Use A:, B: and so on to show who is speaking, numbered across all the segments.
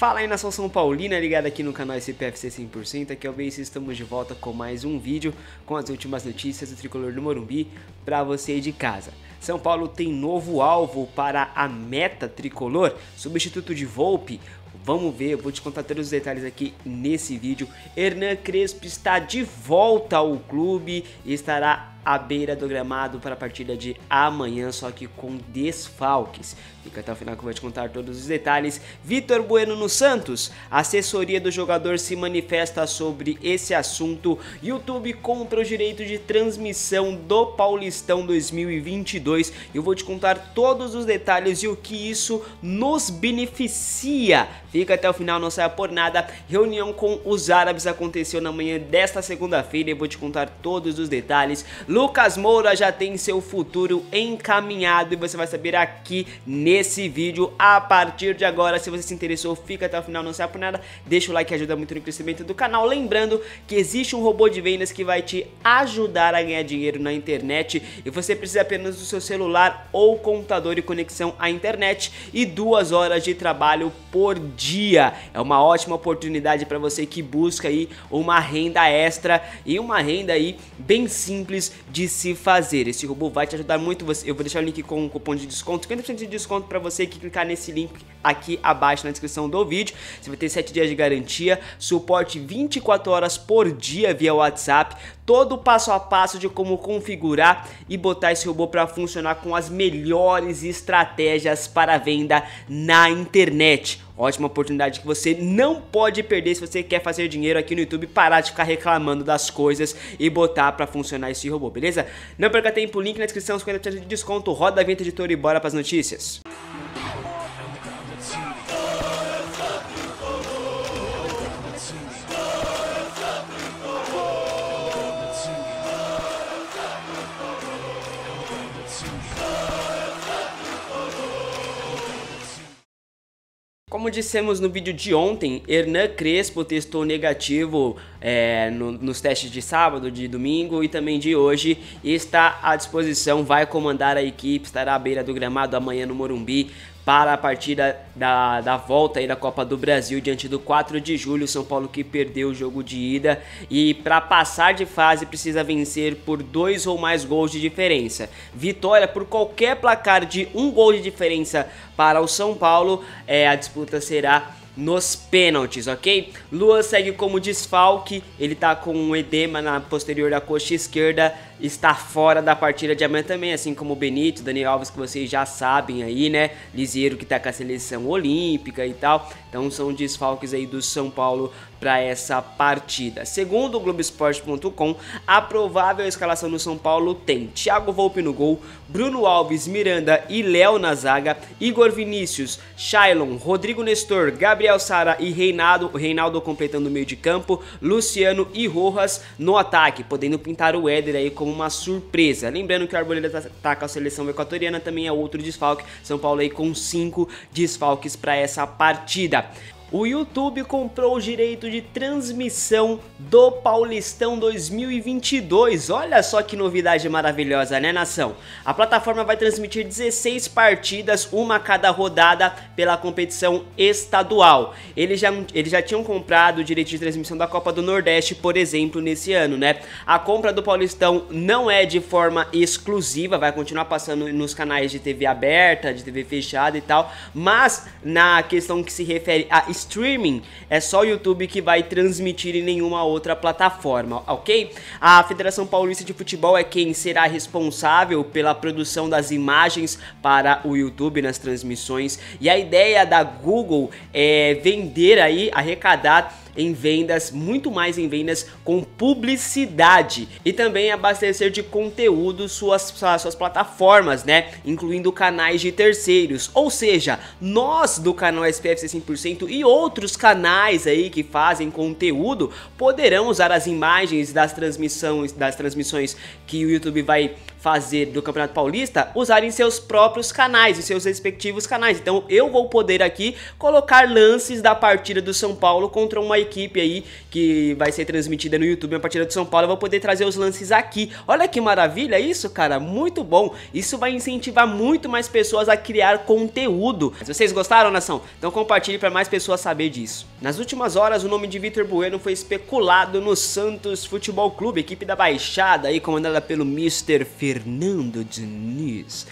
A: Fala aí nação São Paulina, ligada aqui no canal SPFC 100%, aqui é o estamos de volta com mais um vídeo com as últimas notícias do Tricolor do Morumbi para você de casa. São Paulo tem novo alvo para a meta tricolor, substituto de Volpe, Vamos ver, eu vou te contar todos os detalhes aqui nesse vídeo. Hernan Crespo está de volta ao clube e estará à beira do gramado para a partida de amanhã, só que com desfalques. Fica até o final que eu vou te contar todos os detalhes. Vitor Bueno no Santos, assessoria do jogador se manifesta sobre esse assunto. YouTube compra o direito de transmissão do Paulistão 2022. Eu vou te contar todos os detalhes e o que isso nos beneficia. Fica até o final, não saia por nada. Reunião com os árabes aconteceu na manhã desta segunda-feira. Eu vou te contar todos os detalhes. Lucas Moura já tem seu futuro encaminhado e você vai saber aqui nesse vídeo a partir de agora. Se você se interessou, fica até o final, não sai por nada. Deixa o like que ajuda muito no crescimento do canal. Lembrando que existe um robô de vendas que vai te ajudar a ganhar dinheiro na internet e você precisa apenas do seu celular ou computador e conexão à internet e duas horas de trabalho por dia. É uma ótima oportunidade para você que busca aí uma renda extra e uma renda aí bem simples, de se fazer. Esse robô vai te ajudar muito. Eu vou deixar o link com um cupom de desconto, 50% de desconto para você que clicar nesse link aqui abaixo na descrição do vídeo. Você vai ter 7 dias de garantia, suporte 24 horas por dia via WhatsApp, todo o passo a passo de como configurar e botar esse robô para funcionar com as melhores estratégias para venda na internet. Ótima oportunidade que você não pode perder se você quer fazer dinheiro aqui no YouTube, parar de ficar reclamando das coisas e botar para funcionar esse robô, beleza? Não perca tempo, link na descrição, 50% de desconto, roda a venda editora e bora para as notícias. Como dissemos no vídeo de ontem, Hernan Crespo testou negativo é, no, nos testes de sábado, de domingo e também de hoje e está à disposição, vai comandar a equipe, estará à beira do gramado amanhã no Morumbi para a partida da, da volta aí da Copa do Brasil diante do 4 de julho, São Paulo que perdeu o jogo de ida e para passar de fase precisa vencer por dois ou mais gols de diferença. Vitória por qualquer placar de um gol de diferença para o São Paulo, é, a disputa será nos pênaltis, ok? Luan segue como desfalque, ele tá com um edema na posterior da coxa esquerda, está fora da partida de amanhã também, assim como o Benito, Daniel Alves, que vocês já sabem aí, né? Liseiro que tá com a seleção olímpica e tal. Então são desfalques aí do São Paulo para essa partida. Segundo o Globoesporte.com, a provável escalação do São Paulo tem Thiago Volpe no gol, Bruno Alves, Miranda e Léo na zaga, Igor Vinícius, Shailon, Rodrigo Nestor, Gabriel Sara e Reinaldo, Reinaldo completando o meio de campo, Luciano e Rojas no ataque, podendo pintar o Éder aí como uma surpresa. Lembrando que o Arboleda tá, tá com a seleção equatoriana, também é outro desfalque. São Paulo aí com cinco desfalques para essa partida o YouTube comprou o direito de transmissão do Paulistão 2022. Olha só que novidade maravilhosa, né, nação? A plataforma vai transmitir 16 partidas, uma a cada rodada, pela competição estadual. Eles já, eles já tinham comprado o direito de transmissão da Copa do Nordeste, por exemplo, nesse ano, né? A compra do Paulistão não é de forma exclusiva, vai continuar passando nos canais de TV aberta, de TV fechada e tal, mas na questão que se refere a streaming, é só o YouTube que vai transmitir em nenhuma outra plataforma, ok? A Federação Paulista de Futebol é quem será responsável pela produção das imagens para o YouTube nas transmissões e a ideia da Google é vender aí, arrecadar em vendas, muito mais em vendas com publicidade e também abastecer de conteúdo suas, suas plataformas, né? Incluindo canais de terceiros. Ou seja, nós do canal SPFC 100% e outros canais aí que fazem conteúdo poderão usar as imagens das transmissões, das transmissões que o YouTube vai fazer do Campeonato Paulista usarem seus próprios canais e seus respectivos canais. Então eu vou poder aqui colocar lances da partida do São Paulo contra uma equipe aí que vai ser transmitida no YouTube a partir de São Paulo. Eu vou poder trazer os lances aqui. Olha que maravilha é isso, cara. Muito bom. Isso vai incentivar muito mais pessoas a criar conteúdo. Se vocês gostaram, nação, então compartilhe para mais pessoas saber disso. Nas últimas horas, o nome de Vitor Bueno foi especulado no Santos Futebol Clube, equipe da Baixada aí comandada pelo Mr. Fernando Diniz.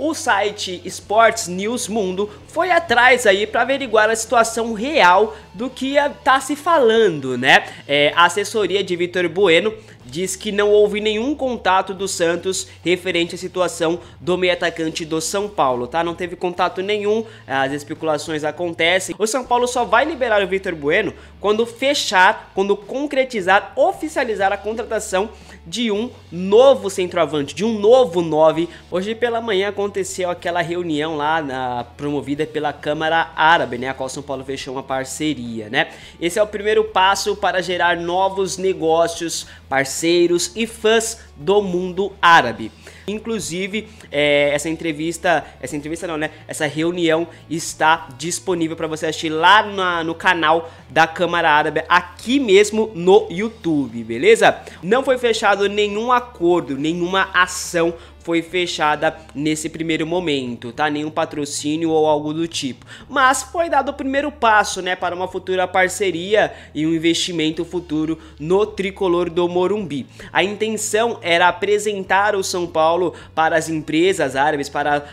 A: O site Sports News Mundo foi atrás aí para averiguar a situação real do que está se falando, né? É, a assessoria de Vitor Bueno diz que não houve nenhum contato do Santos referente à situação do meio atacante do São Paulo, tá? Não teve contato nenhum, as especulações acontecem. O São Paulo só vai liberar o Vitor Bueno quando fechar, quando concretizar, oficializar a contratação de um novo centroavante, de um novo 9. Hoje pela manhã aconteceu aquela reunião lá na, promovida pela Câmara Árabe, né, a qual São Paulo fechou uma parceria, né? Esse é o primeiro passo para gerar novos negócios, parceiros parceiros e fãs do mundo árabe. Inclusive, é, essa entrevista, essa entrevista não, né? Essa reunião está disponível para você assistir lá na, no canal da Câmara Árabe, aqui mesmo no YouTube, beleza? Não foi fechado nenhum acordo, nenhuma ação foi fechada nesse primeiro momento, tá? Nenhum patrocínio ou algo do tipo. Mas foi dado o primeiro passo, né, para uma futura parceria e um investimento futuro no tricolor do Morumbi. A intenção era apresentar o São Paulo para as empresas árabes, para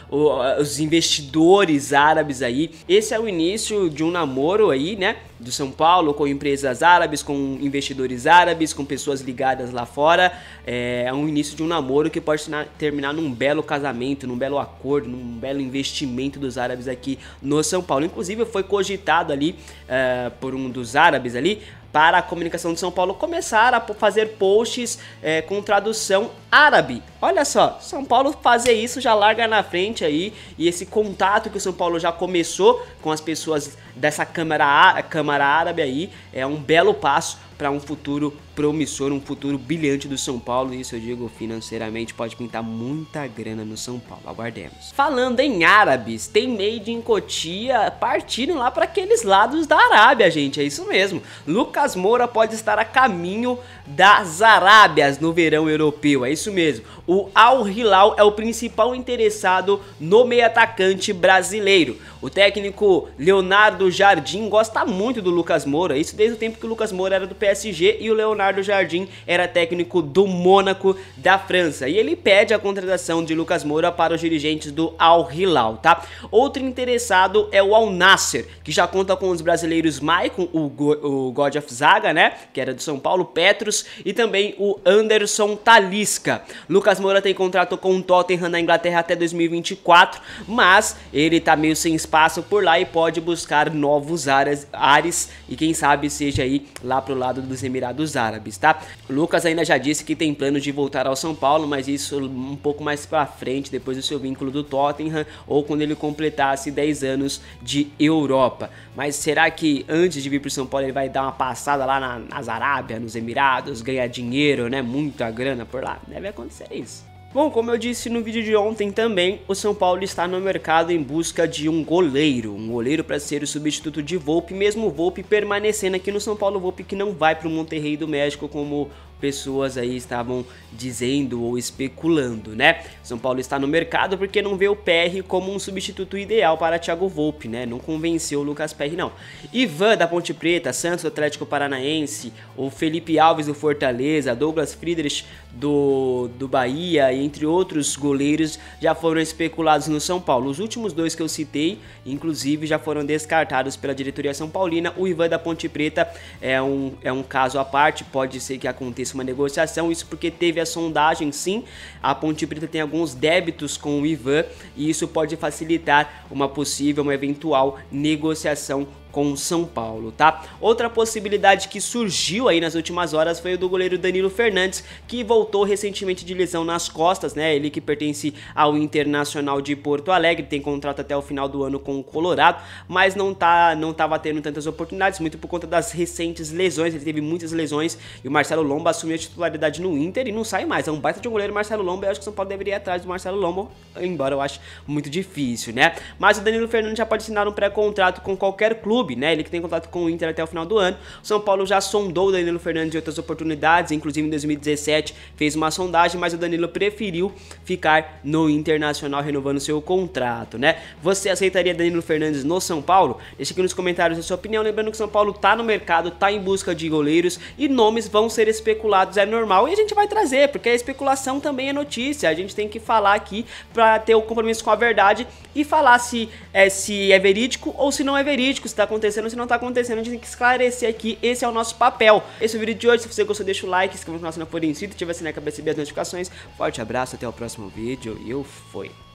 A: os investidores árabes aí. Esse é o início de um namoro aí, né? do São Paulo, com empresas árabes, com investidores árabes, com pessoas ligadas lá fora. É, é um início de um namoro que pode terminar terminar num belo casamento, num belo acordo, num belo investimento dos árabes aqui no São Paulo. Inclusive foi cogitado ali uh, por um dos árabes ali para a comunicação de São Paulo começar a fazer posts é, com tradução árabe. Olha só, São Paulo fazer isso já larga na frente aí e esse contato que o São Paulo já começou com as pessoas dessa Câmara, Câmara Árabe aí é um belo passo para um futuro promissor, um futuro brilhante do São Paulo. Isso eu digo financeiramente, pode pintar muita grana no São Paulo. Aguardemos. Falando em árabes, tem made em Cotia partindo lá para aqueles lados da Arábia, gente. É isso mesmo. Lucas Moura pode estar a caminho das Arábias no verão europeu. É isso mesmo. O Al Hilal é o principal interessado no meio-atacante brasileiro. O técnico Leonardo Jardim gosta muito do Lucas Moura. Isso desde o tempo que o Lucas Moura era do PSG e o Leonardo Jardim era técnico do Mônaco da França. E ele pede a contratação de Lucas Moura para os dirigentes do Al Hilal, tá? Outro interessado é o Al Nasser, que já conta com os brasileiros Maicon, o, Go o God of Zaga, né? Que era do São Paulo, Petros e também o Anderson Talisca. Lucas Moura tem contrato com o Tottenham na Inglaterra até 2024, mas ele tá meio sem espaço por lá e pode buscar novos áreas, ares e quem sabe seja aí lá pro lado dos Emirados Árabes, tá? Lucas ainda já disse que tem planos de voltar ao São Paulo, mas isso um pouco mais para frente, depois do seu vínculo do Tottenham ou quando ele completasse 10 anos de Europa. Mas será que antes de vir para o São Paulo ele vai dar uma passada lá na, nas Arábia, nos Emirados, ganhar dinheiro, né? Muita grana por lá? Deve acontecer isso. Bom, como eu disse no vídeo de ontem também, o São Paulo está no mercado em busca de um goleiro, um goleiro para ser o substituto de Volpe, mesmo Volpe permanecendo aqui no São Paulo, Volpe que não vai para o Monterrey do México como pessoas aí estavam dizendo ou especulando, né? São Paulo está no mercado porque não vê o PR como um substituto ideal para Thiago Volpe, né? Não convenceu o Lucas PR não. Ivan da Ponte Preta, Santos Atlético Paranaense, o Felipe Alves do Fortaleza, Douglas Friedrich do, do Bahia, entre outros goleiros já foram especulados no São Paulo. Os últimos dois que eu citei, inclusive, já foram descartados pela diretoria São Paulina. O Ivan da Ponte Preta é um, é um caso à parte, pode ser que aconteça uma negociação, isso porque teve a sondagem sim. A Ponte Preta tem alguns débitos com o Ivan e isso pode facilitar uma possível, uma eventual negociação com o São Paulo, tá? Outra possibilidade que surgiu aí nas últimas horas foi o do goleiro Danilo Fernandes, que voltou recentemente de lesão nas costas, né? Ele que pertence ao Internacional de Porto Alegre, tem contrato até o final do ano com o Colorado, mas não tá não tava tendo tantas oportunidades, muito por conta das recentes lesões, ele teve muitas lesões e o Marcelo Lomba assumiu a titularidade no Inter e não sai mais. É um baita de um goleiro Marcelo Lomba, eu acho que o São Paulo deveria ir atrás do Marcelo Lomba, embora eu acho muito difícil, né? Mas o Danilo Fernandes já pode assinar um pré-contrato com qualquer clube clube, né? Ele que tem contato com o Inter até o final do ano. O São Paulo já sondou o Danilo Fernandes em outras oportunidades, inclusive em 2017 fez uma sondagem, mas o Danilo preferiu ficar no Internacional renovando seu contrato, né? Você aceitaria Danilo Fernandes no São Paulo? Deixa aqui nos comentários a sua opinião, lembrando que o São Paulo tá no mercado, tá em busca de goleiros e nomes vão ser especulados, é normal, e a gente vai trazer, porque a especulação também é notícia, a gente tem que falar aqui para ter o compromisso com a verdade e falar se é, se é verídico ou se não é verídico, se tá acontecendo, se não tá acontecendo, a gente tem que esclarecer aqui. Esse é o nosso papel. Esse é o vídeo de hoje. Se você gostou, deixa o like, se inscreva no canal se inscrito, ativa a sininho pra receber as notificações. Forte abraço, até o próximo vídeo. e Eu fui.